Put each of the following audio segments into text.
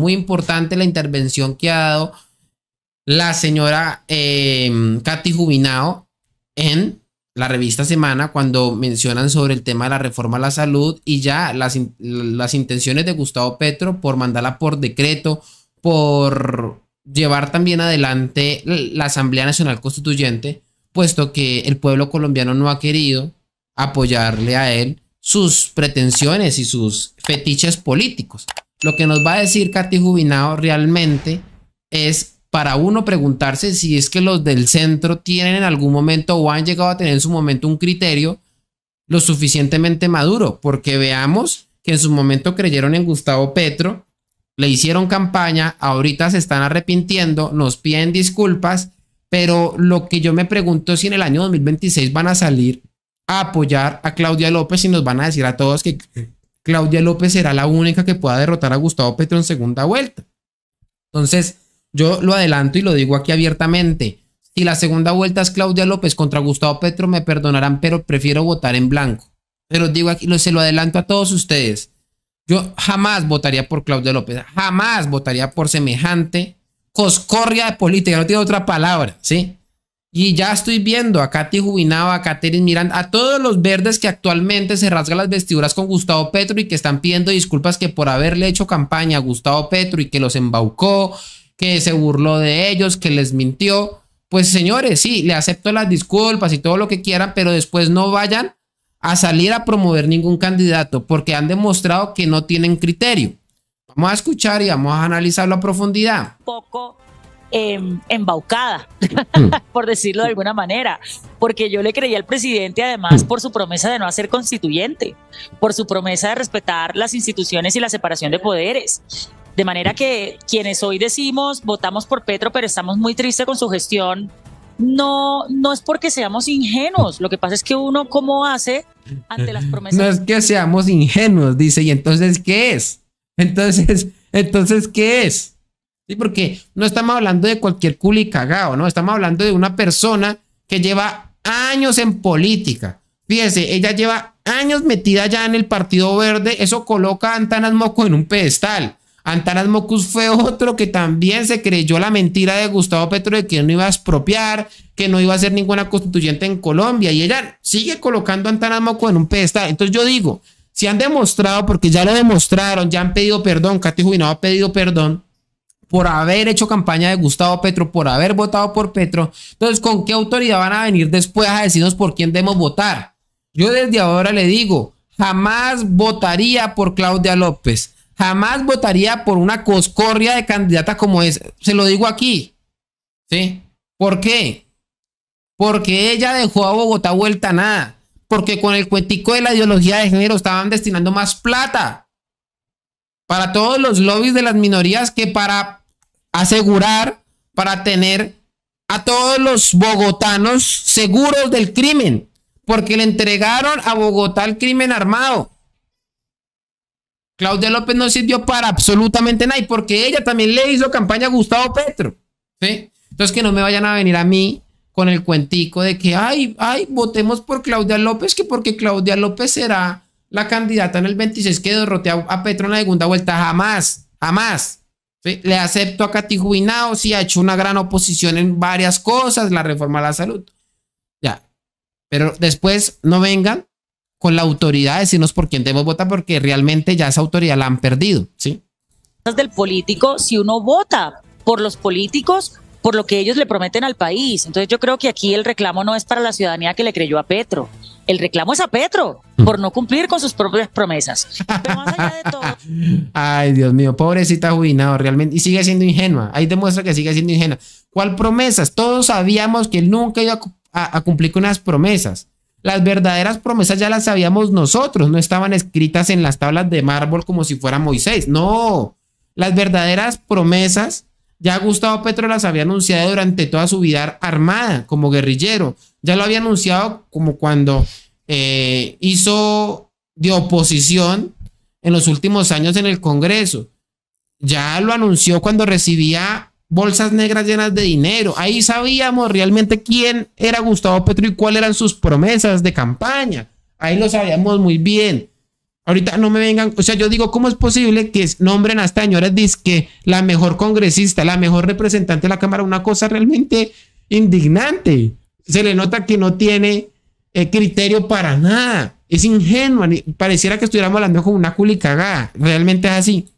Muy importante la intervención que ha dado la señora em, Katy Jubinao en la revista Semana cuando mencionan sobre el tema de la reforma a la salud y ya las, las intenciones de Gustavo Petro por mandarla por decreto, por llevar también adelante la Asamblea Nacional Constituyente, puesto que el pueblo colombiano no ha querido apoyarle a él sus pretensiones y sus fetiches políticos. Lo que nos va a decir Katy Jubinado realmente es para uno preguntarse si es que los del centro tienen en algún momento o han llegado a tener en su momento un criterio lo suficientemente maduro, porque veamos que en su momento creyeron en Gustavo Petro, le hicieron campaña, ahorita se están arrepintiendo, nos piden disculpas, pero lo que yo me pregunto es si en el año 2026 van a salir a apoyar a Claudia López y nos van a decir a todos que Claudia López será la única que pueda derrotar a Gustavo Petro en segunda vuelta. Entonces, yo lo adelanto y lo digo aquí abiertamente. Si la segunda vuelta es Claudia López contra Gustavo Petro, me perdonarán, pero prefiero votar en blanco. Pero digo aquí, lo, se lo adelanto a todos ustedes. Yo jamás votaría por Claudia López, jamás votaría por semejante coscorria de política, no tiene otra palabra, ¿sí? Y ya estoy viendo a Katy Jubinaba, a Caterin Miranda, a todos los verdes que actualmente se rasgan las vestiduras con Gustavo Petro y que están pidiendo disculpas que por haberle hecho campaña a Gustavo Petro y que los embaucó, que se burló de ellos, que les mintió. Pues señores, sí, le acepto las disculpas y todo lo que quieran, pero después no vayan a salir a promover ningún candidato porque han demostrado que no tienen criterio. Vamos a escuchar y vamos a analizarlo a profundidad. Poco Em, embaucada, mm. por decirlo de alguna manera, porque yo le creía al presidente además mm. por su promesa de no hacer constituyente, por su promesa de respetar las instituciones y la separación de poderes. De manera que quienes hoy decimos votamos por Petro, pero estamos muy tristes con su gestión, no, no es porque seamos ingenuos. Lo que pasa es que uno, ¿cómo hace ante las promesas? No es que seamos ingenuos, dice. ¿Y entonces qué es? Entonces, entonces, ¿qué es? ¿sí? Porque no estamos hablando de cualquier culi cagado, ¿no? Estamos hablando de una persona que lleva años en política. Fíjese, ella lleva años metida ya en el Partido Verde. Eso coloca a Antanas Moco en un pedestal. Antanas Mocus fue otro que también se creyó la mentira de Gustavo Petro de que no iba a expropiar, que no iba a ser ninguna constituyente en Colombia. Y ella sigue colocando a Antanas Mocos en un pedestal. Entonces yo digo, si han demostrado, porque ya lo demostraron, ya han pedido perdón, Cati no ha pedido perdón, por haber hecho campaña de Gustavo Petro, por haber votado por Petro. Entonces, ¿con qué autoridad van a venir después a decirnos por quién debemos votar? Yo desde ahora le digo, jamás votaría por Claudia López, jamás votaría por una coscorria de candidata como es. Se lo digo aquí. ¿Sí? ¿Por qué? Porque ella dejó a Bogotá vuelta a nada. Porque con el cuentico de la ideología de género estaban destinando más plata para todos los lobbies de las minorías que para asegurar para tener a todos los bogotanos seguros del crimen, porque le entregaron a Bogotá el crimen armado. Claudia López no sirvió para absolutamente nada, y porque ella también le hizo campaña a Gustavo Petro. ¿sí? Entonces que no me vayan a venir a mí con el cuentico de que, ay, ay, votemos por Claudia López, que porque Claudia López será la candidata en el 26 que derrote a Petro en la segunda vuelta. Jamás, jamás. Le acepto a Jubinado, sí, ha hecho una gran oposición en varias cosas, la reforma a la salud. Ya. Pero después no vengan con la autoridad a decirnos por quién debemos votar, porque realmente ya esa autoridad la han perdido, ¿sí? Del político, si uno vota por los políticos, por lo que ellos le prometen al país. Entonces yo creo que aquí el reclamo no es para la ciudadanía que le creyó a Petro el reclamo es a Petro por no cumplir con sus propias promesas. Ay, Dios mío, pobrecita jubilado, realmente. Y sigue siendo ingenua. Ahí demuestra que sigue siendo ingenua. ¿Cuál promesas? Todos sabíamos que él nunca iba a, a cumplir con las promesas. Las verdaderas promesas ya las sabíamos nosotros, no estaban escritas en las tablas de mármol como si fuera Moisés. No, las verdaderas promesas ya Gustavo Petro las había anunciado durante toda su vida armada como guerrillero, ya lo había anunciado como cuando eh, hizo de oposición en los últimos años en el Congreso. Ya lo anunció cuando recibía bolsas negras llenas de dinero. Ahí sabíamos realmente quién era Gustavo Petro y cuáles eran sus promesas de campaña. Ahí lo sabíamos muy bien. Ahorita no me vengan, o sea, yo digo, ¿cómo es posible que nombren a esta señora que la mejor congresista, la mejor representante de la Cámara? Una cosa realmente indignante se le nota que no tiene eh, criterio para nada. Es ingenua, pareciera que estuviéramos hablando con una culicagada. Realmente es así.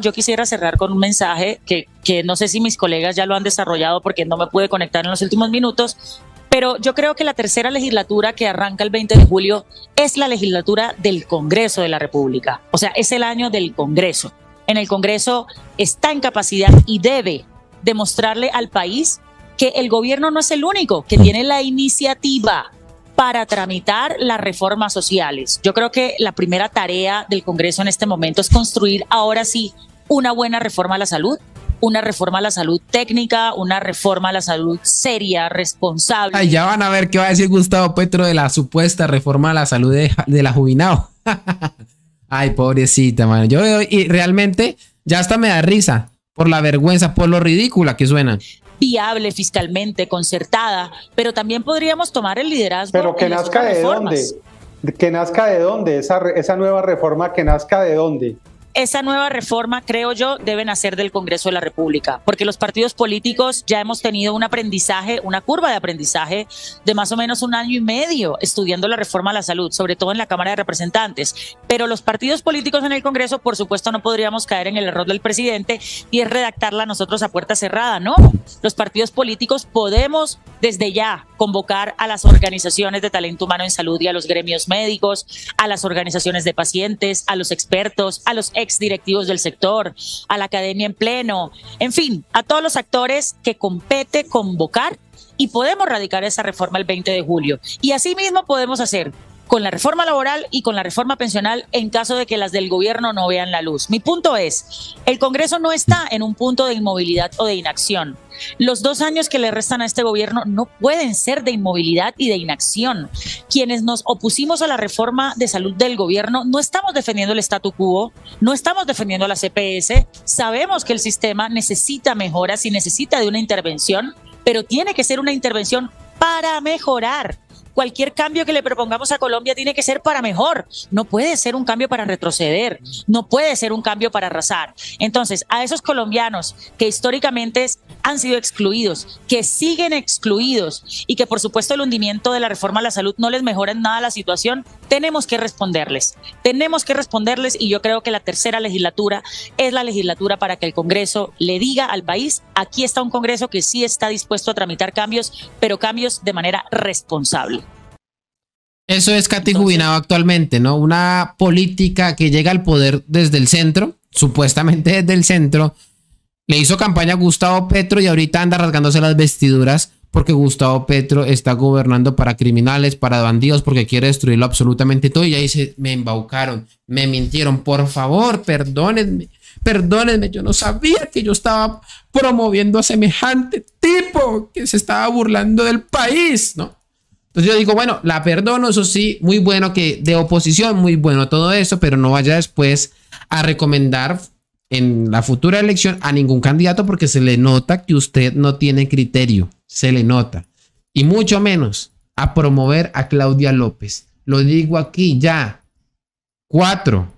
Yo quisiera cerrar con un mensaje que, que no sé si mis colegas ya lo han desarrollado porque no me pude conectar en los últimos minutos, pero yo creo que la tercera legislatura que arranca el 20 de julio es la legislatura del Congreso de la República. O sea, es el año del Congreso. En el Congreso está en capacidad y debe demostrarle al país que el gobierno no es el único que hmm. tiene la iniciativa para tramitar las reformas sociales. Yo creo que la primera tarea del Congreso en este momento es construir ahora sí una buena reforma a la salud, una reforma a la salud técnica, una reforma a la salud seria, responsable. Ay, ya van a ver qué va a decir Gustavo Petro de la supuesta reforma a la salud de, de la Ay, pobrecita, mano. Yo veo y realmente ya hasta me da risa por la vergüenza, por lo ridícula que suena viable fiscalmente, concertada, pero también podríamos tomar el liderazgo. Pero que nazca de dónde, que nazca de dónde, esa, esa nueva reforma que nazca de dónde esa nueva reforma, creo yo, debe nacer del Congreso de la República, porque los partidos políticos ya hemos tenido un aprendizaje, una curva de aprendizaje de más o menos un año y medio estudiando la reforma a la salud, sobre todo en la Cámara de Representantes. Pero los partidos políticos en el Congreso, por supuesto, no podríamos caer en el error del presidente y es redactarla nosotros a puerta cerrada, ¿no? Los partidos políticos podemos desde ya convocar a las organizaciones de talento humano en salud y a los gremios médicos, a las organizaciones de pacientes, a los expertos, a los directivos del sector, a la academia en pleno, en fin, a todos los actores que compete convocar y podemos radicar esa reforma el 20 de julio. Y asimismo podemos hacer con la reforma laboral y con la reforma pensional en caso de que las del gobierno no vean la luz. Mi punto es, el Congreso no está en un punto de inmovilidad o de inacción. Los dos años que le restan a este gobierno no pueden ser de inmovilidad y de inacción. Quienes nos opusimos a la reforma de salud del gobierno no estamos defendiendo el statu quo, no estamos defendiendo la CPS, sabemos que el sistema necesita mejoras y necesita de una intervención, pero tiene que ser una intervención para mejorar cualquier cambio que le propongamos a Colombia tiene que ser para mejor. No puede ser un cambio para retroceder, no puede ser un cambio para arrasar. Entonces, a esos colombianos que históricamente han sido excluidos, que siguen excluidos y que por supuesto el hundimiento de la reforma a la salud no les mejora en nada la situación, tenemos que responderles, tenemos que responderles y yo creo que la tercera legislatura es la legislatura para que el Congreso le diga al país, aquí está un Congreso que sí está dispuesto a tramitar cambios, pero cambios de manera responsable. Eso es Katy Jubinado actualmente, ¿no? Una política que llega al poder desde el centro, supuestamente desde el centro, le hizo campaña a Gustavo Petro y ahorita anda rasgándose las vestiduras porque Gustavo Petro está gobernando para criminales, para bandidos, porque quiere destruirlo absolutamente todo. Y ya dice, me embaucaron, me mintieron, por favor, perdónenme, perdónenme, yo no sabía que yo estaba promoviendo a semejante tipo que se estaba burlando del país, ¿no? Entonces yo digo, bueno, la perdono, eso sí, muy bueno que de oposición, muy bueno todo eso, pero no vaya después a recomendar en la futura elección a ningún candidato porque se le nota que usted no tiene criterio, se le nota. Y mucho menos a promover a Claudia López. Lo digo aquí ya, 4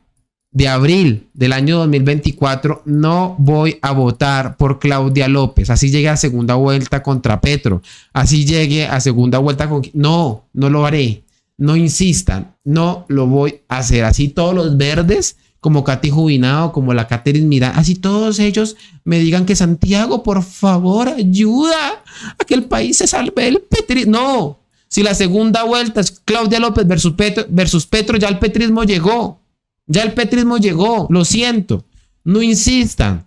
de abril del año 2024, no voy a votar por Claudia López. Así llegue a segunda vuelta contra Petro, así llegue a segunda vuelta con... No, no lo haré. No insistan, no lo voy a hacer. Así todos los verdes como Katy Jubinado, como la Catherine Mirá, así todos ellos me digan que Santiago, por favor, ayuda a que el país se salve el petrismo. No, si la segunda vuelta es Claudia López versus Petro, versus Petro, ya el petrismo llegó. Ya el petrismo llegó, lo siento. No insistan.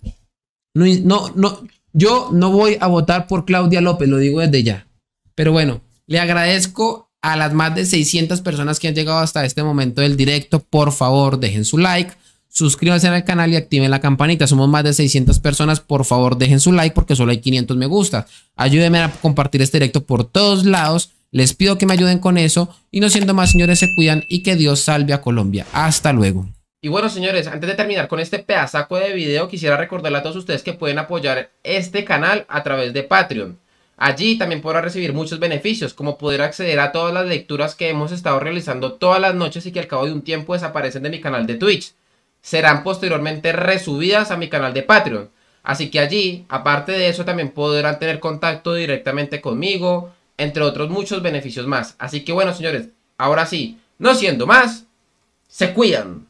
No, no, no, yo no voy a votar por Claudia López, lo digo desde ya. Pero bueno, le agradezco a las más de 600 personas que han llegado hasta este momento del directo. Por favor, dejen su like, suscríbanse al canal y activen la campanita. Somos más de 600 personas. Por favor, dejen su like porque solo hay 500 me gusta Ayúdenme a compartir este directo por todos lados. Les pido que me ayuden con eso. Y no siendo más, señores, se cuidan y que Dios salve a Colombia. Hasta luego. Y bueno, señores, antes de terminar con este pedazo de video, quisiera recordarle a todos ustedes que pueden apoyar este canal a través de Patreon. Allí también podrá recibir muchos beneficios, como poder acceder a todas las lecturas que hemos estado realizando todas las noches y que al cabo de un tiempo desaparecen de mi canal de Twitch serán posteriormente resubidas a mi canal de Patreon. Así que allí, aparte de eso, también podrán tener contacto directamente conmigo, entre otros muchos beneficios más. Así que bueno, señores, ahora sí, no siendo más, se cuidan.